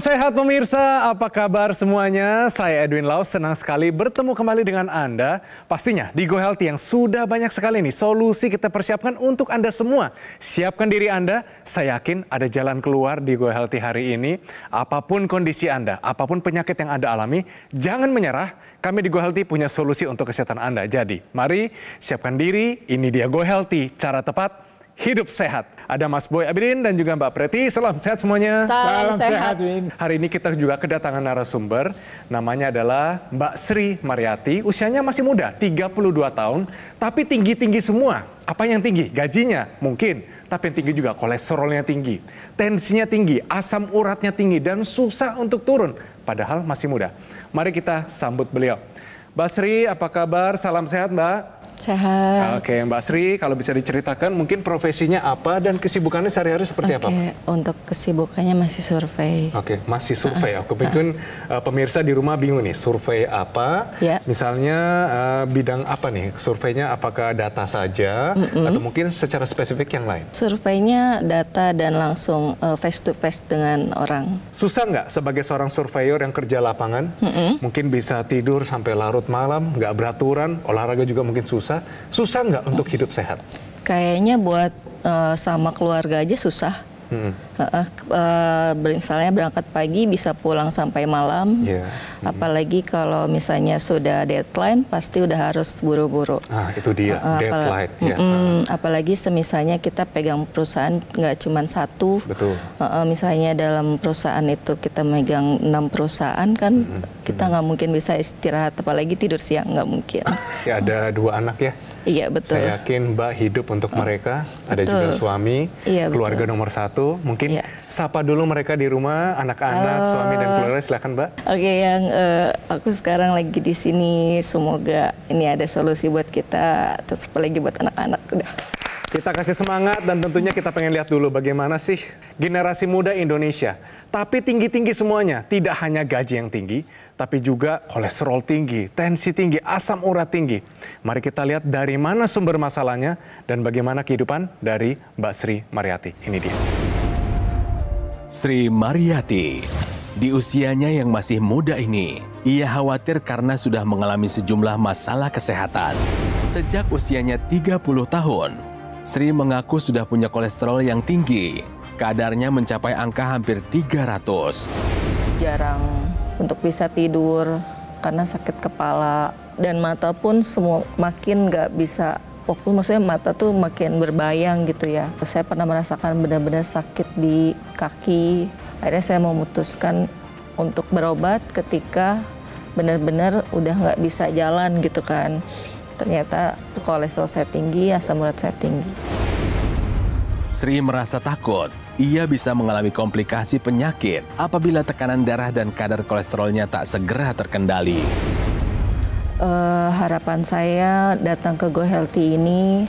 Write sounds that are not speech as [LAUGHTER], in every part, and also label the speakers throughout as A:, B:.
A: sehat pemirsa, apa kabar semuanya? Saya Edwin Laos senang sekali bertemu kembali dengan Anda. Pastinya di Go Healthy yang sudah banyak sekali nih solusi kita persiapkan untuk Anda semua. Siapkan diri Anda, saya yakin ada jalan keluar di Go Healthy hari ini. Apapun kondisi Anda, apapun penyakit yang Anda alami, jangan menyerah. Kami di Go Healthy punya solusi untuk kesehatan Anda. Jadi, mari siapkan diri, ini dia Go Healthy, cara tepat hidup sehat. Ada Mas Boy Abidin dan juga Mbak Preti. Salam sehat semuanya. Salam, Salam sehat. sehat. Hari ini kita juga kedatangan narasumber. Namanya adalah Mbak Sri Mariati. Usianya masih muda, 32 tahun. Tapi tinggi-tinggi semua. Apa yang tinggi? Gajinya mungkin. Tapi yang tinggi juga kolesterolnya tinggi. Tensinya tinggi, asam uratnya tinggi. Dan susah untuk turun. Padahal masih muda. Mari kita sambut beliau. Mbak Sri, apa kabar? Salam sehat Mbak.
B: Sehat.
A: Oke, Mbak Sri, kalau bisa diceritakan mungkin profesinya apa dan kesibukannya sehari-hari seperti Oke, apa?
B: Untuk kesibukannya masih survei.
A: Oke, masih survei. Aku pikir eh, pemirsa di rumah bingung nih, survei apa? Yeah. Misalnya uh, bidang apa nih? Surveinya apakah data saja mm hmm atau mungkin secara spesifik yang lain?
B: Surveinya data dan langsung uh, face to face dengan orang.
A: Susah nggak sebagai seorang surveyor yang kerja lapangan? Mm hmm Mungkin bisa tidur sampai larut malam, nggak beraturan, olahraga juga mungkin susah puasa, susah nggak untuk hidup sehat?
B: Kayaknya buat uh, sama keluarga aja susah. Hmm. Uh, uh, misalnya berangkat pagi bisa pulang sampai malam, yeah. hmm. apalagi kalau misalnya sudah deadline pasti udah harus buru-buru. Ah
A: itu dia uh, deadline. Apalagi, yeah.
B: mm, apalagi semisalnya kita pegang perusahaan nggak cuma satu. Betul. Uh, uh, misalnya dalam perusahaan itu kita megang enam perusahaan kan. Hmm kita hmm. nggak hmm. mungkin bisa istirahat, apalagi tidur siang nggak mungkin.
A: [LAUGHS] ya, ada dua anak ya.
B: Iya betul. Saya
A: yakin Mbak hidup untuk oh. mereka. Ada betul. juga suami, iya, keluarga betul. nomor satu. Mungkin iya. sapa dulu mereka di rumah, anak-anak, oh. suami dan keluarga. silakan Mbak.
B: Oke, okay, yang uh, aku sekarang lagi di sini. Semoga ini ada solusi buat kita, terus apalagi buat anak-anak. Udah. Kita kasih
A: semangat dan tentunya kita pengen lihat dulu bagaimana sih generasi muda Indonesia. Tapi tinggi-tinggi semuanya, tidak hanya gaji yang tinggi, tapi juga kolesterol tinggi, tensi tinggi, asam urat tinggi. Mari kita lihat dari mana sumber masalahnya dan bagaimana kehidupan dari Mbak Sri Mariati. Ini dia. Sri Mariati, di usianya yang masih muda ini, ia khawatir karena sudah mengalami sejumlah masalah kesehatan. Sejak usianya 30 tahun, Sri mengaku sudah punya kolesterol yang tinggi. Kadarnya mencapai angka hampir 300.
B: Jarang untuk bisa tidur karena sakit kepala dan mata pun semua makin nggak bisa waktu maksudnya mata tuh makin berbayang gitu ya. Saya pernah merasakan benar-benar sakit di kaki. Akhirnya saya memutuskan untuk berobat ketika benar-benar udah nggak bisa jalan gitu kan. Ternyata kolesterol saya tinggi, asam urat saya tinggi.
A: Sri merasa takut ia bisa mengalami komplikasi penyakit apabila tekanan darah dan kadar kolesterolnya tak segera terkendali.
B: Uh, harapan saya datang ke Go Healthy ini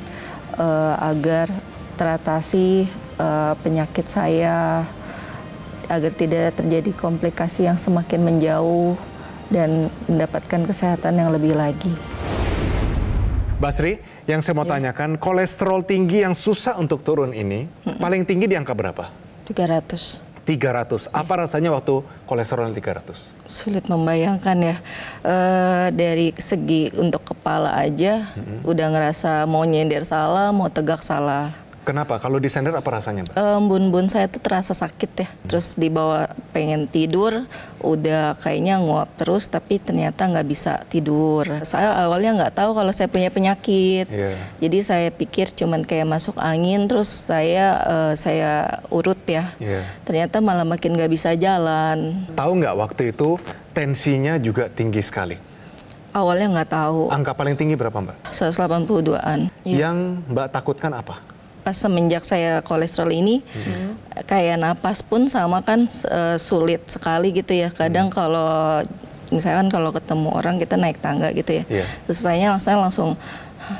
B: uh, agar teratasi uh, penyakit saya, agar tidak terjadi komplikasi yang semakin menjauh dan mendapatkan kesehatan yang lebih lagi.
A: Basri, yang saya mau yeah. tanyakan, kolesterol tinggi yang susah untuk turun ini, mm paling tinggi di angka berapa?
B: 300.
A: 300. Apa rasanya waktu kolesterol 300?
B: Sulit membayangkan ya. E, dari segi untuk kepala aja -hmm. udah ngerasa mau nyender salah, mau tegak salah.
A: Kenapa? Kalau disender apa rasanya, Mbak?
B: Um, bun-bun saya tuh terasa sakit ya. Hmm. Terus dibawa pengen tidur, udah kayaknya nguap terus, tapi ternyata nggak bisa tidur. Saya awalnya nggak tahu kalau saya punya penyakit. Yeah. Jadi saya pikir cuman kayak masuk angin, terus saya uh, saya urut ya. Yeah. Ternyata malah makin nggak bisa jalan.
A: Tahu nggak waktu itu tensinya juga tinggi sekali?
B: Awalnya nggak tahu.
A: Angka paling tinggi berapa, Mbak?
B: 182-an. Yeah. Iya.
A: Yang Mbak takutkan apa?
B: pas semenjak saya kolesterol ini hmm. kayak napas pun sama kan uh, sulit sekali gitu ya kadang hmm. kalau misalkan kalau ketemu orang kita naik tangga gitu ya yeah. terus saya langsung langsung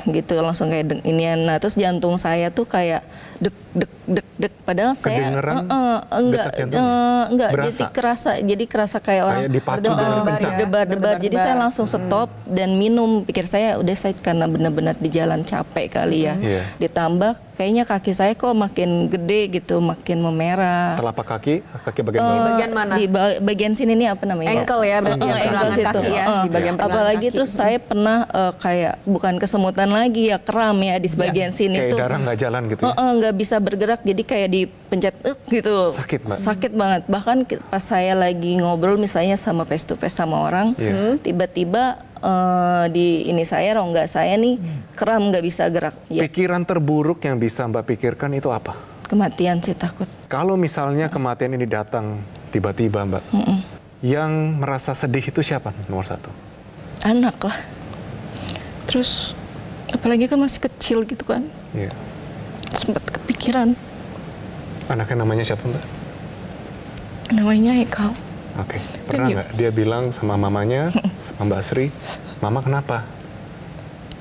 B: gitu langsung kayak ini ya. nah terus jantung saya tuh kayak dek dek dek dek padahal saya uh, uh, enggak uh, enggak berasa. jadi kerasa jadi kerasa kayak orang kayak orang berdebar, debar ya. jadi saya langsung hmm. stop dan minum pikir saya udah saya karena benar-benar di jalan capek kali ya yeah. ditambah kayaknya kaki saya kok makin gede gitu makin memerah
A: telapak kaki kaki bagian uh, bagian
B: mana di ba bagian sini nih apa namanya ankle ya bagian uh, ya, ankle situ ya, uh, di bagian apalagi kaki. terus saya pernah uh, kayak bukan kesemutan lagi ya kram ya di sebagian yeah. sini kayak tuh darah
A: nggak jalan gitu ya? uh,
B: uh, nggak bisa bergerak jadi kayak dipencet uh, gitu sakit mbak. sakit banget bahkan pas saya lagi ngobrol misalnya sama face to face sama orang yeah. Hmm. tiba-tiba uh, di ini saya rongga saya nih kram nggak bisa gerak ya.
A: pikiran terburuk yang bisa mbak pikirkan itu apa
B: kematian sih takut
A: kalau misalnya kematian ini datang tiba-tiba mbak mm yang merasa sedih itu siapa nomor satu
B: anak lah terus apalagi kan masih kecil gitu kan yeah sempat kepikiran.
A: Anaknya namanya siapa mbak?
B: Namanya Ekal.
A: Oke, okay. pernah nggak dia bilang sama mamanya, [LAUGHS] sama Mbak Sri, Mama kenapa?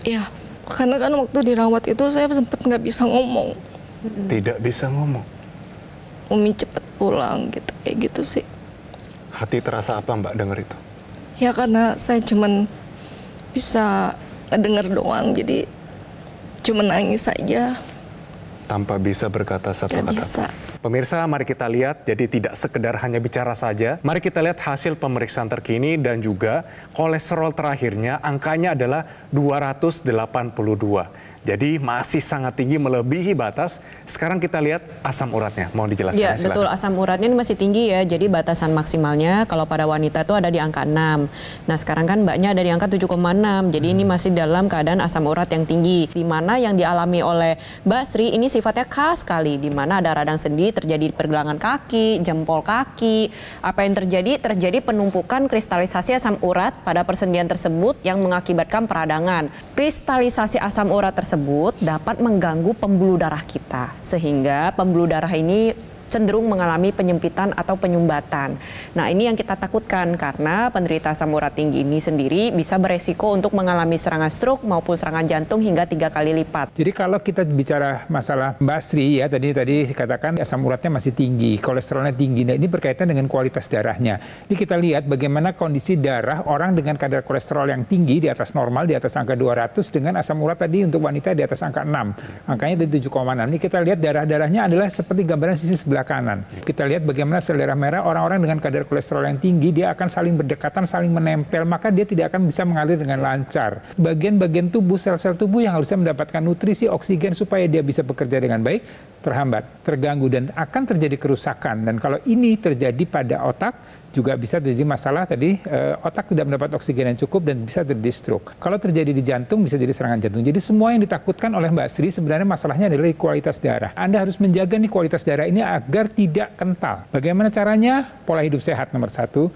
B: ya karena kan waktu dirawat itu saya sempat nggak bisa ngomong.
A: Tidak bisa ngomong?
B: Umi cepet pulang gitu, kayak gitu sih.
A: Hati terasa apa Mbak dengar itu?
B: Ya karena saya cuman bisa denger doang, jadi cuman nangis saja
A: tanpa bisa berkata satu Gak kata bisa. Pemirsa, mari kita lihat, jadi tidak sekedar hanya bicara saja. Mari kita lihat hasil pemeriksaan terkini dan juga kolesterol terakhirnya angkanya adalah 282. Jadi masih sangat tinggi melebihi batas. Sekarang kita lihat asam uratnya. Mau dijelaskan? Ya, betul.
C: Asam uratnya ini masih tinggi ya. Jadi batasan maksimalnya kalau pada wanita itu ada di angka 6. Nah, sekarang kan mbaknya ada di angka 7,6. Jadi hmm. ini masih dalam keadaan asam urat yang tinggi. Di mana yang dialami oleh Basri ini sifatnya khas sekali. Di mana ada radang sendi terjadi pergelangan kaki, jempol kaki. Apa yang terjadi? Terjadi penumpukan kristalisasi asam urat pada persendian tersebut yang mengakibatkan peradangan. Kristalisasi asam urat tersebut tersebut dapat mengganggu pembuluh darah kita sehingga pembuluh darah ini cenderung mengalami penyempitan atau penyumbatan. Nah, ini yang kita takutkan karena penderita asam urat tinggi ini sendiri bisa beresiko untuk
D: mengalami serangan stroke maupun serangan jantung hingga tiga kali lipat. Jadi kalau kita bicara masalah Basri ya tadi tadi katakan asam ya, uratnya masih tinggi, kolesterolnya tinggi. Nah, ini berkaitan dengan kualitas darahnya. Ini kita lihat bagaimana kondisi darah orang dengan kadar kolesterol yang tinggi di atas normal di atas angka 200 dengan asam urat tadi untuk wanita di atas angka 6. Angkanya di 7,6. Ini kita lihat darah-darahnya adalah seperti gambaran sisi sebelah sebelah kanan. Kita lihat bagaimana sel darah merah orang-orang dengan kadar kolesterol yang tinggi dia akan saling berdekatan, saling menempel, maka dia tidak akan bisa mengalir dengan lancar. Bagian-bagian tubuh, sel-sel tubuh yang harusnya mendapatkan nutrisi oksigen supaya dia bisa bekerja dengan baik terhambat, terganggu dan akan terjadi kerusakan. Dan kalau ini terjadi pada otak, juga bisa terjadi masalah tadi uh, otak tidak mendapat oksigen yang cukup dan bisa terjadi stroke. Kalau terjadi di jantung bisa jadi serangan jantung. Jadi semua yang ditakutkan oleh Mbak Sri sebenarnya masalahnya adalah di kualitas darah. Anda harus menjaga nih kualitas darah ini agar tidak kental. Bagaimana caranya? Pola hidup sehat nomor satu,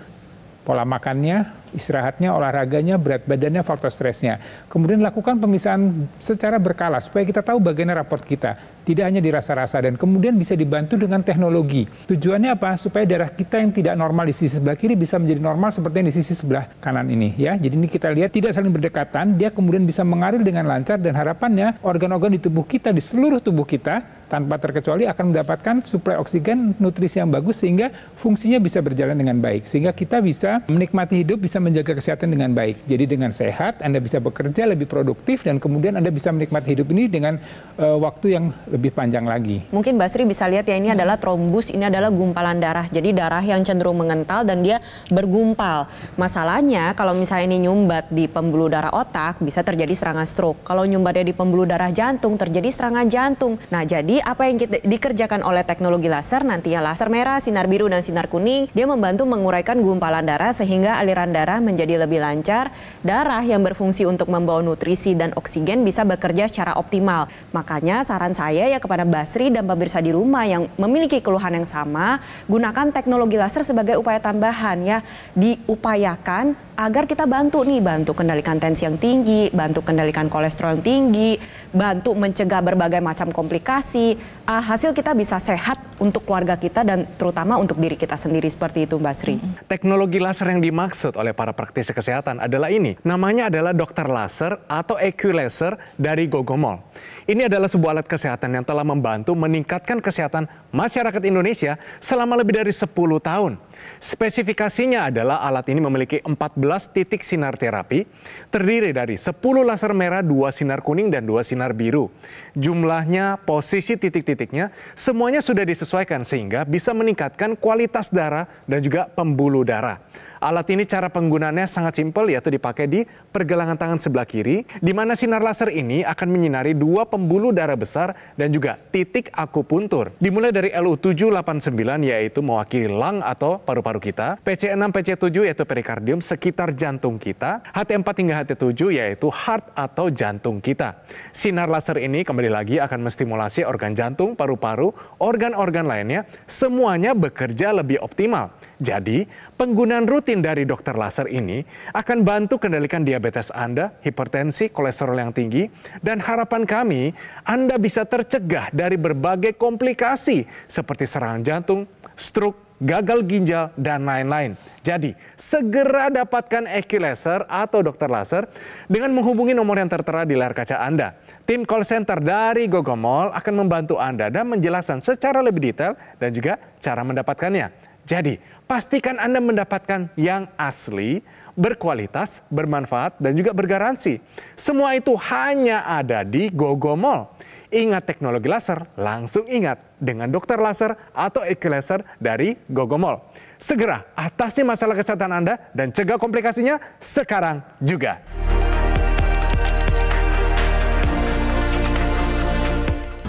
D: pola makannya, istirahatnya, olahraganya, berat badannya, faktor stresnya. Kemudian lakukan pemisahan secara berkala supaya kita tahu bagaimana raport kita tidak hanya dirasa-rasa dan kemudian bisa dibantu dengan teknologi. Tujuannya apa? Supaya darah kita yang tidak normal di sisi sebelah kiri bisa menjadi normal seperti yang di sisi sebelah kanan ini ya. Jadi ini kita lihat tidak saling berdekatan, dia kemudian bisa mengalir dengan lancar dan harapannya organ-organ di tubuh kita di seluruh tubuh kita tanpa terkecuali akan mendapatkan suplai oksigen, nutrisi yang bagus sehingga fungsinya bisa berjalan dengan baik. Sehingga kita bisa menikmati hidup, bisa menjaga kesehatan dengan baik. Jadi dengan sehat Anda bisa bekerja lebih produktif dan kemudian Anda bisa menikmati hidup ini dengan uh, waktu yang lebih panjang lagi.
C: Mungkin Basri bisa lihat ya ini adalah trombus, ini adalah gumpalan darah. Jadi darah yang cenderung mengental dan dia bergumpal. Masalahnya kalau misalnya ini nyumbat di pembuluh darah otak bisa terjadi serangan stroke. Kalau nyumbatnya di pembuluh darah jantung terjadi serangan jantung. Nah jadi apa yang kita, dikerjakan oleh teknologi laser nantinya laser merah, sinar biru dan sinar kuning dia membantu menguraikan gumpalan darah sehingga aliran darah menjadi lebih lancar. Darah yang berfungsi untuk membawa nutrisi dan oksigen bisa bekerja secara optimal. Makanya saran saya ya kepada Basri dan pemirsa di rumah yang memiliki keluhan yang sama, gunakan teknologi laser sebagai upaya tambahan ya, diupayakan agar kita bantu nih, bantu kendalikan tensi yang tinggi, bantu kendalikan kolesterol tinggi, bantu mencegah berbagai macam komplikasi, ah, hasil kita bisa sehat untuk keluarga kita dan terutama untuk diri kita sendiri seperti itu Mbak
A: Sri. Teknologi laser yang dimaksud oleh para praktisi kesehatan adalah ini. Namanya adalah dokter laser atau EQ laser dari Gogomol. Ini adalah sebuah alat kesehatan yang telah membantu meningkatkan kesehatan masyarakat Indonesia selama lebih dari 10 tahun. Spesifikasinya adalah alat ini memiliki 14 titik sinar terapi terdiri dari 10 laser merah, 2 sinar kuning dan 2 sinar biru. Jumlahnya, posisi titik-titiknya semuanya sudah disesuaikan disesuaikan sehingga bisa meningkatkan kualitas darah dan juga pembuluh darah. Alat ini cara penggunaannya sangat simpel yaitu dipakai di pergelangan tangan sebelah kiri di mana sinar laser ini akan menyinari dua pembuluh darah besar dan juga titik akupuntur. Dimulai dari LU789 yaitu mewakili lang atau paru-paru kita, PC6, PC7 yaitu perikardium sekitar jantung kita, HT4 hingga HT7 yaitu heart atau jantung kita. Sinar laser ini kembali lagi akan menstimulasi organ jantung, paru-paru, organ-organ lainnya, semuanya bekerja lebih optimal. Jadi, penggunaan rutin dari dokter laser ini akan bantu kendalikan diabetes Anda, hipertensi, kolesterol yang tinggi, dan harapan kami Anda bisa tercegah dari berbagai komplikasi seperti serangan jantung, stroke, gagal ginjal, dan lain-lain. Jadi, segera dapatkan EQ Laser atau Dokter Laser dengan menghubungi nomor yang tertera di layar kaca Anda. Tim call center dari Gogomol akan membantu Anda dan menjelaskan secara lebih detail dan juga cara mendapatkannya. Jadi, pastikan Anda mendapatkan yang asli, berkualitas, bermanfaat, dan juga bergaransi. Semua itu hanya ada di GoGo Mall. Ingat teknologi laser, langsung ingat dengan dokter laser atau Laser dari GoGo Mall. Segera atasi masalah kesehatan Anda dan cegah komplikasinya sekarang juga.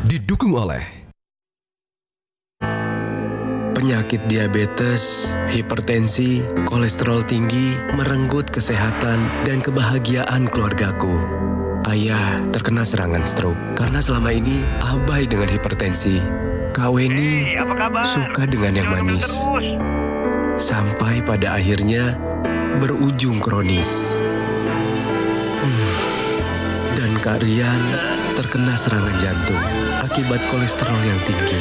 A: Didukung oleh Penyakit diabetes, hipertensi, kolesterol tinggi merenggut kesehatan dan kebahagiaan keluargaku. Ayah terkena serangan stroke karena selama ini abai dengan hipertensi. Kaweni hey, suka dengan yang manis. Sampai pada akhirnya berujung kronis. Hmm. Dan Kak Rian terkena serangan jantung akibat kolesterol yang tinggi.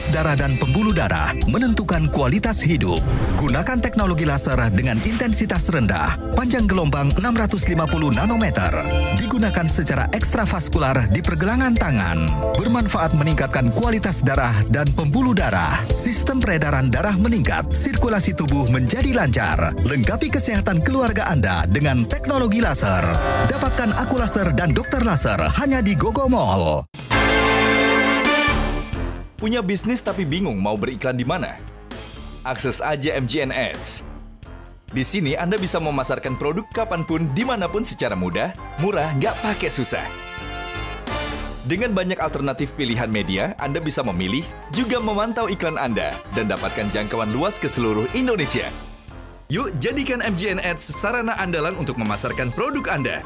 A: tes darah dan pembuluh darah menentukan kualitas hidup. Gunakan teknologi laser dengan intensitas rendah, panjang gelombang 650 nanometer. Digunakan secara ekstravaskular di pergelangan tangan. Bermanfaat meningkatkan kualitas darah dan pembuluh darah. Sistem peredaran darah meningkat, sirkulasi tubuh menjadi lancar. Lengkapi kesehatan keluarga Anda dengan teknologi laser. Dapatkan aku laser dan dokter laser hanya di
B: Gogo Mall.
A: Punya bisnis tapi bingung mau beriklan di mana? Akses aja MGN Ads. Di sini Anda bisa memasarkan produk kapanpun, dimanapun secara mudah, murah, nggak pakai susah. Dengan banyak alternatif pilihan media, Anda bisa memilih, juga memantau iklan Anda, dan dapatkan jangkauan luas ke seluruh Indonesia. Yuk, jadikan MGN Ads sarana andalan untuk memasarkan produk Anda.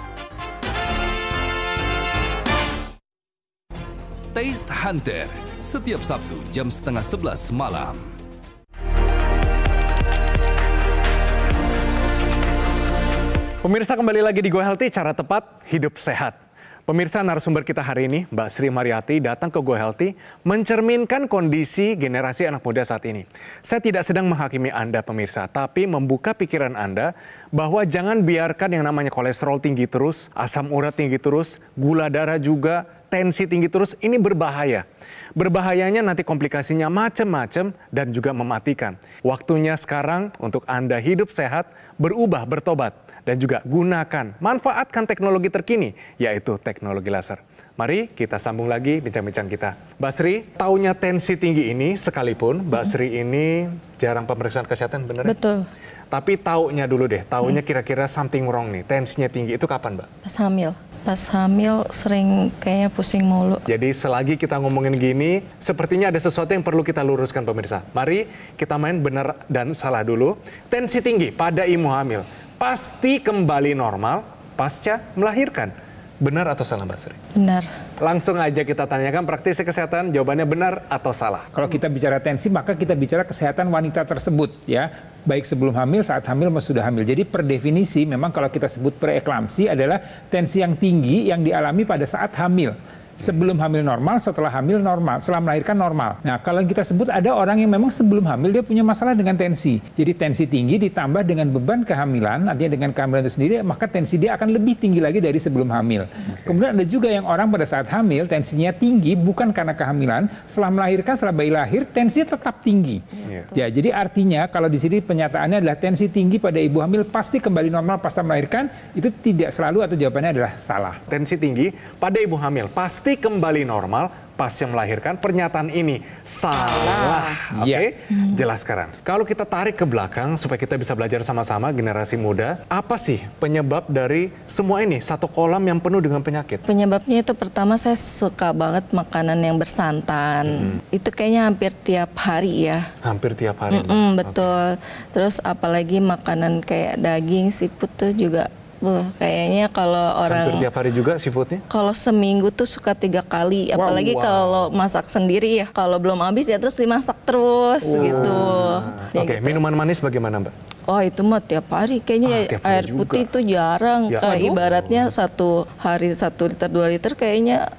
A: Taste Hunter setiap Sabtu jam setengah 11 malam. Pemirsa kembali lagi di Go Healthy, cara tepat, hidup sehat. Pemirsa narasumber kita hari ini, Mbak Sri Mariati datang ke Go Healthy mencerminkan kondisi generasi anak muda saat ini. Saya tidak sedang menghakimi Anda pemirsa, tapi membuka pikiran Anda bahwa jangan biarkan yang namanya kolesterol tinggi terus, asam urat tinggi terus, gula darah juga, tensi tinggi terus, ini berbahaya. Berbahayanya nanti komplikasinya macem-macem dan juga mematikan. Waktunya sekarang untuk Anda hidup sehat, berubah, bertobat, dan juga gunakan, manfaatkan teknologi terkini, yaitu teknologi laser. Mari kita sambung lagi bincang-bincang kita. Basri, taunya tensi tinggi ini sekalipun Basri ini jarang pemeriksaan kesehatan benar? Ya? Betul. Tapi taunya dulu deh, taunya mm. kira-kira something wrong nih, tensinya tinggi itu kapan, Mbak?
B: Pas hamil pas hamil sering kayaknya pusing mulu.
A: Jadi selagi kita ngomongin gini, sepertinya ada sesuatu yang perlu kita luruskan pemirsa. Mari kita main benar dan salah dulu. Tensi tinggi pada ibu hamil pasti kembali normal pasca melahirkan. Benar atau salah Mbak
D: Sri? Benar. Langsung aja kita tanyakan praktisi kesehatan jawabannya benar atau salah. Kalau kita bicara tensi maka kita bicara kesehatan wanita tersebut ya. Baik sebelum hamil, saat hamil, maupun sudah hamil. Jadi per definisi memang kalau kita sebut preeklamsi adalah tensi yang tinggi yang dialami pada saat hamil sebelum hamil normal, setelah hamil normal, setelah melahirkan normal. Nah, kalau kita sebut ada orang yang memang sebelum hamil dia punya masalah dengan tensi. Jadi tensi tinggi ditambah dengan beban kehamilan, artinya dengan kehamilan itu sendiri, maka tensi dia akan lebih tinggi lagi dari sebelum hamil. Okay. Kemudian ada juga yang orang pada saat hamil tensinya tinggi bukan karena kehamilan, setelah melahirkan, setelah bayi lahir tensi tetap tinggi. Yeah. Ya, jadi artinya kalau di sini penyataannya adalah tensi tinggi pada ibu hamil pasti kembali normal pasca melahirkan, itu tidak selalu atau jawabannya adalah salah. Tensi tinggi
A: pada ibu hamil pasti pasti kembali normal pas yang melahirkan pernyataan ini salah, oke? Okay? Iya. Yeah. Hmm. Jelas sekarang. Kalau kita tarik ke belakang supaya kita bisa belajar sama-sama generasi muda, apa sih penyebab dari semua ini satu kolam yang penuh dengan penyakit?
B: Penyebabnya itu pertama saya suka banget makanan yang bersantan. Hmm. Itu kayaknya hampir tiap hari ya.
A: Hampir tiap hari. Mm -mm,
B: betul. Okay. Terus apalagi makanan kayak daging, siput tuh juga Wah, kayaknya kalau orang Hampir
A: tiap hari juga seafoodnya?
B: Kalau seminggu tuh suka tiga kali, wow, apalagi wow. kalau masak sendiri ya. Kalau belum habis ya terus dimasak terus wow. gitu.
A: Ya Oke, okay, gitu. minuman manis bagaimana, Mbak?
B: Oh itu mah tiap hari kayaknya ah, ya. tiap hari air juga. putih itu jarang. Ya, ibaratnya satu hari satu liter dua liter kayaknya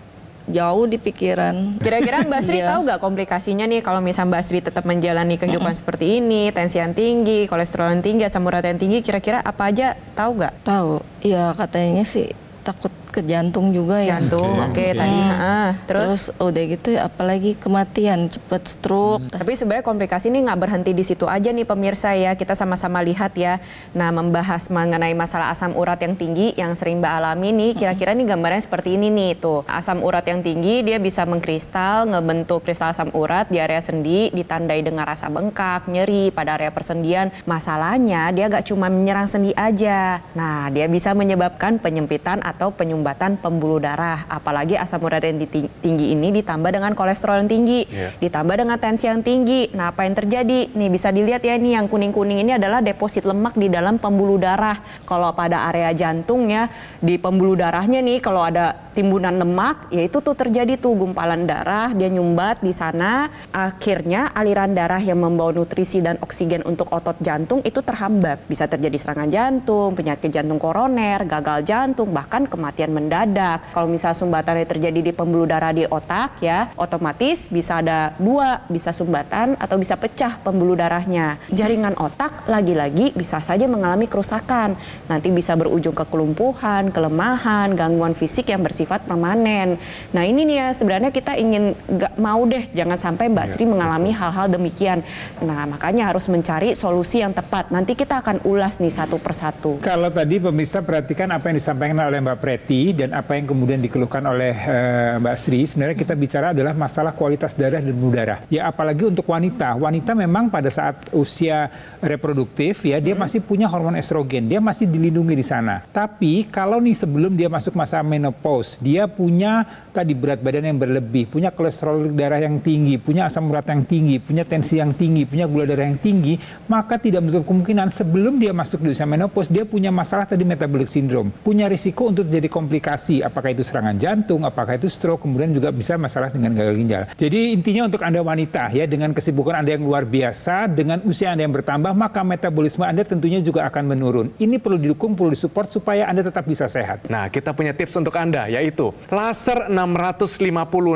B: jauh di pikiran. Kira-kira Mbak Sri [LAUGHS] iya.
C: tahu nggak komplikasinya nih kalau misalnya Mbak Sri tetap menjalani kehidupan mm -hmm. seperti ini, tensi yang tinggi, kolesterol yang tinggi, asam urat yang tinggi,
B: kira-kira apa aja tahu nggak? Tahu, ya katanya sih takut ke jantung juga ya. Jantung, oke okay. okay, tadi. Hmm. Ah, terus? terus udah gitu ya, apalagi kematian cepat stroke.
C: Hmm. Tapi sebenarnya komplikasi ini nggak berhenti di situ aja nih pemirsa ya. Kita sama-sama lihat ya. Nah membahas mengenai masalah asam urat yang tinggi yang sering Mbak alami nih. Hmm. Kira-kira nih gambarnya seperti ini nih tuh. Asam urat yang tinggi dia bisa mengkristal, ngebentuk kristal asam urat di area sendi, ditandai dengan rasa bengkak, nyeri pada area persendian. Masalahnya dia gak cuma menyerang sendi aja. Nah dia bisa menyebabkan penyempitan atau penyumbatan. Hambatan pembuluh darah. Apalagi asam urat yang tinggi ini ditambah dengan kolesterol yang tinggi, yeah. ditambah dengan tensi yang tinggi. Nah, apa yang terjadi? Nih bisa dilihat ya ini yang kuning-kuning ini adalah deposit lemak di dalam pembuluh darah. Kalau pada area jantungnya di pembuluh darahnya nih kalau ada timbunan lemak, yaitu tuh terjadi tuh gumpalan darah, dia nyumbat di sana. Akhirnya aliran darah yang membawa nutrisi dan oksigen untuk otot jantung itu terhambat. Bisa terjadi serangan jantung, penyakit jantung koroner, gagal jantung, bahkan kematian mendadak. Kalau misal sumbatan yang terjadi di pembuluh darah di otak ya, otomatis bisa ada dua, bisa sumbatan atau bisa pecah pembuluh darahnya. Jaringan otak lagi-lagi bisa saja mengalami kerusakan. Nanti bisa berujung ke kelumpuhan, kelemahan, gangguan fisik yang bersifat permanen. Nah ini nih ya sebenarnya kita ingin gak mau deh jangan sampai Mbak iya, Sri mengalami hal-hal demikian. Nah makanya harus mencari solusi yang tepat. Nanti kita akan ulas nih satu
D: persatu. Kalau tadi pemirsa perhatikan apa yang disampaikan oleh Mbak Preti dan apa yang kemudian dikeluhkan oleh uh, Mbak Sri, sebenarnya kita bicara adalah masalah kualitas darah dan darah. Ya apalagi untuk wanita. Wanita memang pada saat usia reproduktif ya dia hmm. masih punya hormon estrogen, dia masih dilindungi di sana. Tapi kalau nih sebelum dia masuk masa menopause, dia punya tadi berat badan yang berlebih, punya kolesterol darah yang tinggi, punya asam urat yang tinggi, punya tensi yang tinggi, punya gula darah yang tinggi, maka tidak menutup kemungkinan sebelum dia masuk di usia menopause dia punya masalah tadi metabolic syndrome, punya risiko untuk jadi komplikasi komplikasi, apakah itu serangan jantung, apakah itu stroke, kemudian juga bisa masalah dengan gagal ginjal. Jadi intinya untuk Anda wanita ya dengan kesibukan Anda yang luar biasa, dengan usia Anda yang bertambah, maka metabolisme Anda tentunya juga akan menurun. Ini perlu didukung, perlu disupport supaya Anda tetap bisa sehat.
A: Nah, kita punya tips untuk Anda yaitu laser 650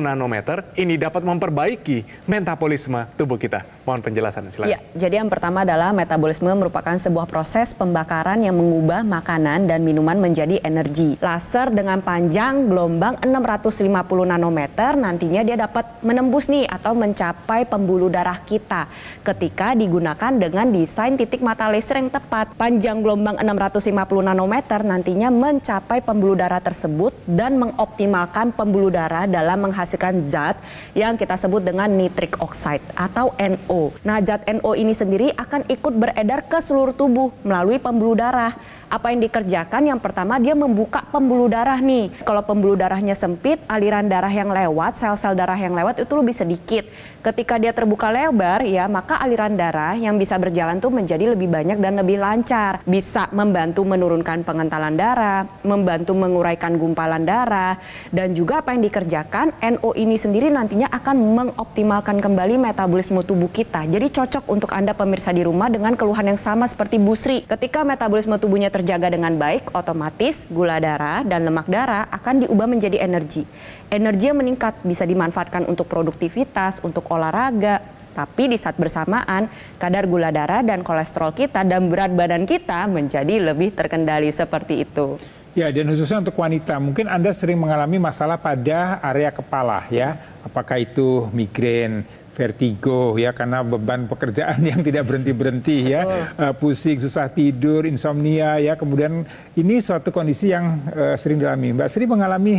A: nanometer ini dapat memperbaiki metabolisme tubuh kita. Mohon penjelasan silakan. Ya,
C: jadi yang pertama adalah metabolisme merupakan sebuah proses pembakaran yang mengubah makanan dan minuman menjadi energi. Laser laser dengan panjang gelombang 650 nanometer nantinya dia dapat menembus nih atau mencapai pembuluh darah kita ketika digunakan dengan desain titik mata laser yang tepat. Panjang gelombang 650 nanometer nantinya mencapai pembuluh darah tersebut dan mengoptimalkan pembuluh darah dalam menghasilkan zat yang kita sebut dengan nitric oxide atau NO. Nah, zat NO ini sendiri akan ikut beredar ke seluruh tubuh melalui pembuluh darah. Apa yang dikerjakan yang pertama dia membuka pembuluh pembuluh darah nih. Kalau pembuluh darahnya sempit, aliran darah yang lewat, sel-sel darah yang lewat itu lebih sedikit. Ketika dia terbuka lebar ya, maka aliran darah yang bisa berjalan tuh menjadi lebih banyak dan lebih lancar. Bisa membantu menurunkan pengentalan darah, membantu menguraikan gumpalan darah, dan juga apa yang dikerjakan NO ini sendiri nantinya akan mengoptimalkan kembali metabolisme tubuh kita. Jadi cocok untuk Anda pemirsa di rumah dengan keluhan yang sama seperti busri Ketika metabolisme tubuhnya terjaga dengan baik, otomatis gula darah dan dan lemak darah akan diubah menjadi energi. Energi yang meningkat bisa dimanfaatkan untuk produktivitas, untuk olahraga, tapi di saat bersamaan kadar gula darah dan kolesterol kita dan berat badan kita menjadi
D: lebih terkendali seperti itu. Ya, dan khususnya untuk wanita, mungkin Anda sering mengalami masalah pada area kepala ya. Apakah itu migrain, vertigo ya karena beban pekerjaan [LAUGHS] yang tidak berhenti berhenti ya uh, pusing susah tidur insomnia ya kemudian ini suatu kondisi yang uh, sering dialami Mbak Sri mengalami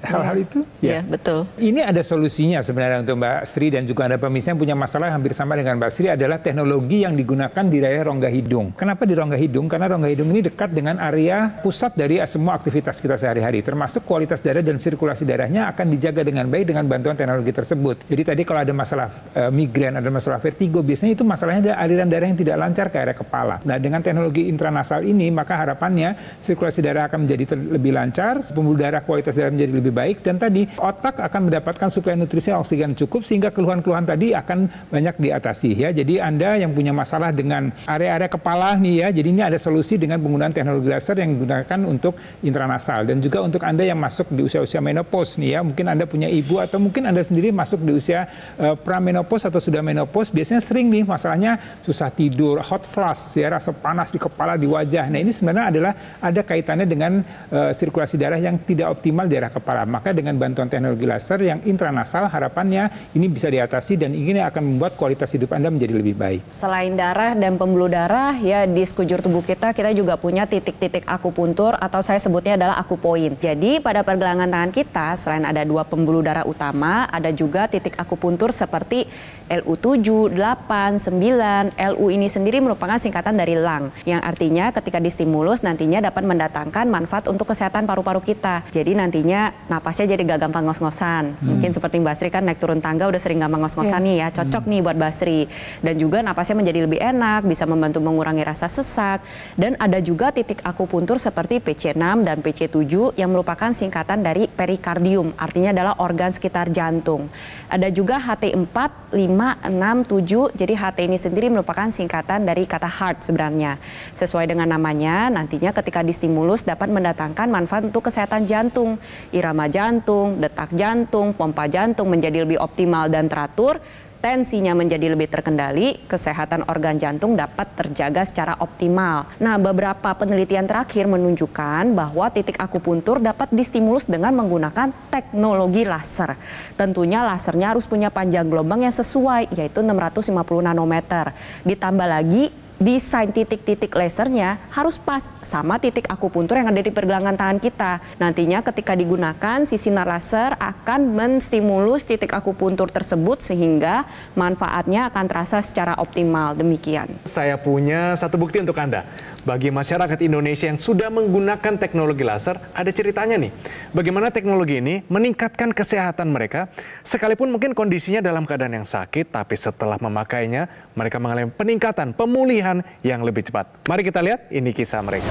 D: hal-hal ya. itu ya ya betul ini ada solusinya sebenarnya untuk Mbak Sri dan juga ada pemirsa yang punya masalah hampir sama dengan Mbak Sri adalah teknologi yang digunakan di daerah rongga hidung kenapa di rongga hidung karena rongga hidung ini dekat dengan area pusat dari semua aktivitas kita sehari-hari termasuk kualitas darah dan sirkulasi darahnya akan dijaga dengan baik dengan bantuan teknologi tersebut jadi tadi kalau ada masalah uh, migrain, ada masalah vertigo, biasanya itu masalahnya ada aliran darah yang tidak lancar ke area kepala. Nah, dengan teknologi intranasal ini, maka harapannya sirkulasi darah akan menjadi lebih lancar, pembuluh darah kualitas darah menjadi lebih baik, dan tadi otak akan mendapatkan suplai nutrisi oksigen cukup sehingga keluhan-keluhan tadi akan banyak diatasi ya. Jadi Anda yang punya masalah dengan area-area kepala nih ya, jadi ini ada solusi dengan penggunaan teknologi laser yang digunakan untuk intranasal dan juga untuk Anda yang masuk di usia-usia menopause nih ya, mungkin Anda punya ibu atau mungkin Anda sendiri masuk di usia uh, eh, pramenopause menopause atau sudah menopause biasanya sering nih masalahnya susah tidur, hot flush ya rasa panas di kepala, di wajah. Nah ini sebenarnya adalah ada kaitannya dengan uh, sirkulasi darah yang tidak optimal di daerah kepala. Maka dengan bantuan teknologi laser yang intranasal harapannya ini bisa diatasi dan ini akan membuat kualitas hidup Anda menjadi lebih baik.
C: Selain darah dan pembuluh darah ya di sekujur tubuh kita kita juga punya titik-titik akupuntur atau saya sebutnya adalah akupoin. Jadi pada pergelangan tangan kita selain ada dua pembuluh darah utama ada juga titik akupuntur seperti seperti LU7, 8, 9. LU ini sendiri merupakan singkatan dari lang yang artinya ketika distimulus nantinya dapat mendatangkan manfaat untuk kesehatan paru-paru kita. Jadi nantinya napasnya jadi gak gampang ngos-ngosan. Hmm. Mungkin seperti Mbak Sri kan naik turun tangga udah sering gampang ngos-ngosan yeah. nih ya, cocok hmm. nih buat Mbak Sri. Dan juga napasnya menjadi lebih enak, bisa membantu mengurangi rasa sesak. Dan ada juga titik akupuntur seperti PC6 dan PC7 yang merupakan singkatan dari perikardium, artinya adalah organ sekitar jantung. Ada juga HT4 4, 5, 6, 7. Jadi HT ini sendiri merupakan singkatan dari kata heart sebenarnya. Sesuai dengan namanya, nantinya ketika distimulus dapat mendatangkan manfaat untuk kesehatan jantung. Irama jantung, detak jantung, pompa jantung menjadi lebih optimal dan teratur tensinya menjadi lebih terkendali, kesehatan organ jantung dapat terjaga secara optimal. Nah, beberapa penelitian terakhir menunjukkan bahwa titik akupuntur dapat distimulus dengan menggunakan teknologi laser. Tentunya lasernya harus punya panjang gelombang yang sesuai, yaitu 650 nanometer. Ditambah lagi desain titik-titik lasernya harus pas sama titik akupuntur yang ada di pergelangan tangan kita. Nantinya ketika digunakan si sinar laser akan menstimulus titik akupuntur tersebut sehingga manfaatnya akan terasa secara optimal. Demikian.
A: Saya punya satu bukti untuk Anda. Bagi masyarakat Indonesia yang sudah menggunakan teknologi laser, ada ceritanya nih. Bagaimana teknologi ini meningkatkan kesehatan mereka, sekalipun mungkin kondisinya dalam keadaan yang sakit, tapi setelah memakainya, mereka mengalami peningkatan pemulihan yang lebih cepat. Mari kita lihat, ini kisah mereka.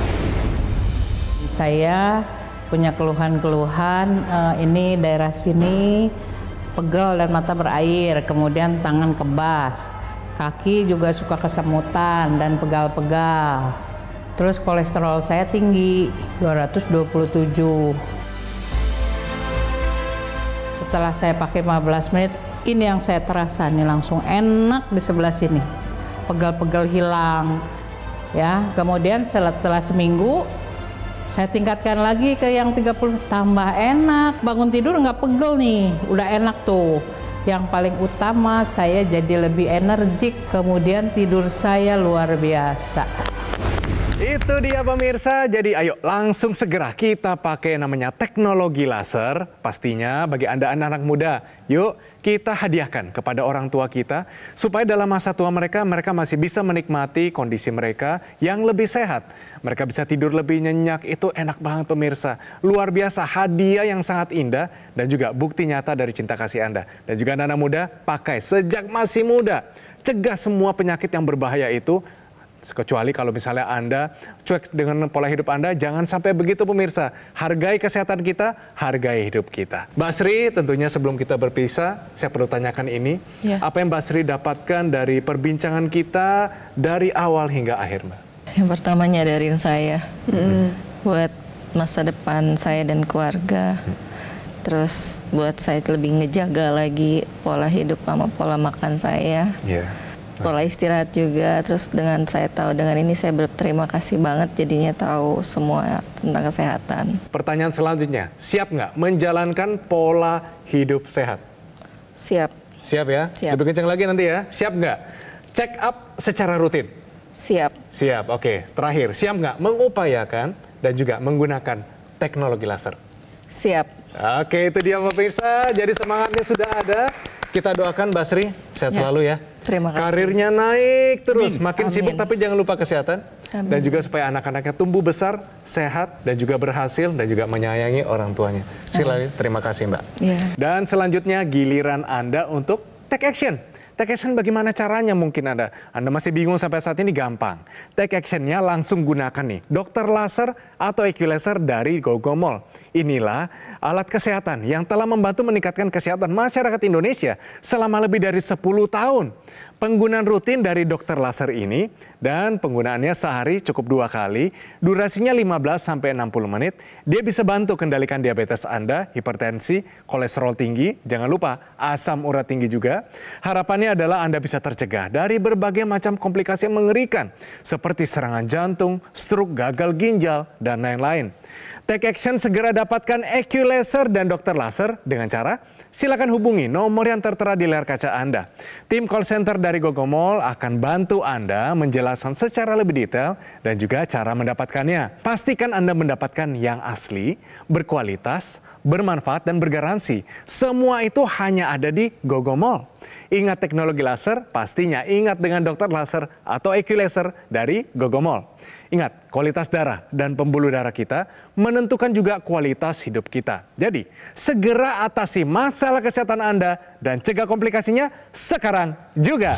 B: Saya punya keluhan-keluhan, uh, ini daerah sini, pegel dan mata berair, kemudian tangan kebas, kaki juga suka kesemutan dan pegal-pegal. Terus kolesterol saya tinggi, 227. Setelah saya pakai 15 menit, ini yang saya terasa nih langsung enak di sebelah sini. Pegal-pegal hilang. Ya, kemudian setelah seminggu saya tingkatkan lagi ke yang 30 tambah enak. Bangun tidur nggak pegel nih, udah enak tuh. Yang paling utama saya jadi lebih energik, kemudian tidur saya luar biasa.
A: Itu dia pemirsa. Jadi ayo langsung segera kita pakai namanya teknologi laser. Pastinya bagi Anda anak-anak muda. Yuk kita hadiahkan kepada orang tua kita. Supaya dalam masa tua mereka, mereka masih bisa menikmati kondisi mereka yang lebih sehat. Mereka bisa tidur lebih nyenyak. Itu enak banget pemirsa. Luar biasa hadiah yang sangat indah. Dan juga bukti nyata dari cinta kasih Anda. Dan juga anak-anak muda pakai sejak masih muda. Cegah semua penyakit yang berbahaya itu Kecuali kalau misalnya Anda cuek dengan pola hidup Anda, jangan sampai begitu pemirsa. Hargai kesehatan kita, hargai hidup kita. Basri tentunya sebelum kita berpisah, saya perlu tanyakan ini. Ya. Apa yang Basri dapatkan dari perbincangan kita dari awal hingga akhir, Mbak?
B: Yang pertama nyadarin saya Hmm. buat masa depan saya dan keluarga. Hmm. Terus buat saya lebih ngejaga lagi pola hidup sama pola makan saya. Yeah pola istirahat juga terus dengan saya tahu dengan ini saya berterima kasih banget jadinya tahu semua tentang kesehatan
A: pertanyaan selanjutnya siap nggak menjalankan pola hidup sehat siap siap ya siap. lebih kencang lagi nanti ya siap nggak check up secara rutin siap siap oke terakhir siap nggak mengupayakan dan juga menggunakan teknologi laser siap Oke, itu dia pemirsa. Jadi semangatnya sudah ada. Kita doakan Basri sehat ya. selalu ya.
B: Terima kasih. Karirnya naik
A: terus, Amin. makin Amin. sibuk tapi jangan lupa kesehatan Amin. dan juga supaya anak-anaknya tumbuh besar, sehat dan juga berhasil dan juga menyayangi orang tuanya. Silakan, terima kasih Mbak. Yeah. Dan selanjutnya giliran Anda untuk take action. Take action bagaimana caranya mungkin Anda? Anda masih bingung sampai saat ini gampang. Take actionnya langsung gunakan nih dokter laser atau laser dari Gogomol. Inilah alat kesehatan yang telah membantu meningkatkan kesehatan masyarakat Indonesia selama lebih dari 10 tahun. Penggunaan rutin dari dokter laser ini dan penggunaannya sehari cukup dua kali, durasinya 15-60 sampai menit, dia bisa bantu kendalikan diabetes Anda, hipertensi, kolesterol tinggi, jangan lupa asam urat tinggi juga. Harapannya adalah Anda bisa tercegah dari berbagai macam komplikasi mengerikan seperti serangan jantung, stroke, gagal ginjal, dan lain-lain. Take Action segera dapatkan EQ Laser dan dokter Laser dengan cara silakan hubungi nomor yang tertera di layar kaca Anda. Tim call center dari Gogomol akan bantu Anda menjelaskan secara lebih detail dan juga cara mendapatkannya. Pastikan Anda mendapatkan yang asli, berkualitas, bermanfaat, dan bergaransi. Semua itu hanya ada di Gogomol. Ingat teknologi laser, pastinya ingat dengan dokter laser atau Laser dari Gogomol. Ingat, kualitas darah dan pembuluh darah kita menentukan juga kualitas hidup kita. Jadi, segera atasi masalah kesehatan Anda dan cegah komplikasinya sekarang juga.